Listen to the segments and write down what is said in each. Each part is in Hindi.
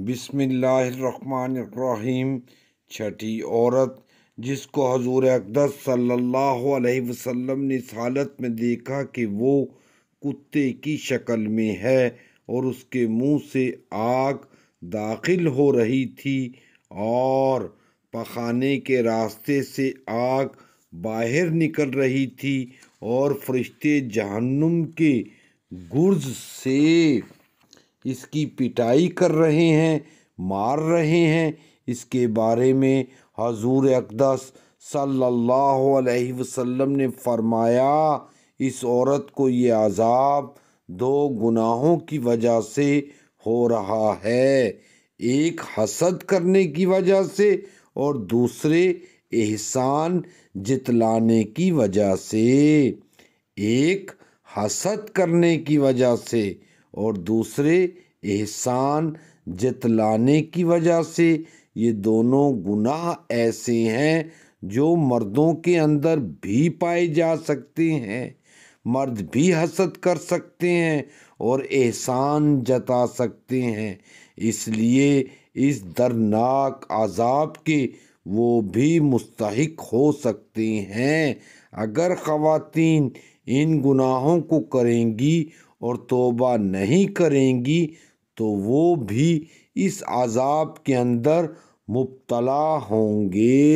बिसमीम छठी औरत जिसको हजूर अकदस सल्लल्लाहु अलैहि वसल्लम ने इस हालत में देखा कि वो कुत्ते की शक्ल में है और उसके मुंह से आग दाखिल हो रही थी और पखाने के रास्ते से आग बाहर निकल रही थी और फरिश्ते जहन्नुम के गुर्ज से इसकी पिटाई कर रहे हैं मार रहे हैं इसके बारे में हजूर अकदस सल्लल्लाहु अलैहि वसल्लम ने फरमाया इस औरत को ये आज़ाब दो गुनाहों की वजह से हो रहा है एक हसद करने की वजह से और दूसरे एहसान जितलाने की वजह से एक हसद करने की वजह से और दूसरे एहसान जतलाने की वजह से ये दोनों गुनाह ऐसे हैं जो मर्दों के अंदर भी पाए जा सकते हैं मर्द भी हसद कर सकते हैं और एहसान जता सकते हैं इसलिए इस दर्दनाक आज़ाब के वो भी मुस्तक हो सकते हैं अगर ख़वातीन इन गुनाहों को करेंगी और तोबा नहीं करेंगी तो वो भी इस आज़ाब के अंदर मुबतला होंगे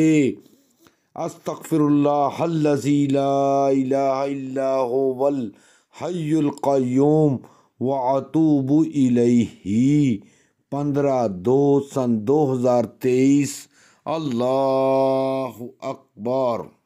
अस्तफ़िरल्लाजीलाम व अतूब इलही पंद्रह दो सन दो हज़ार तेईस अल्लाह अकबर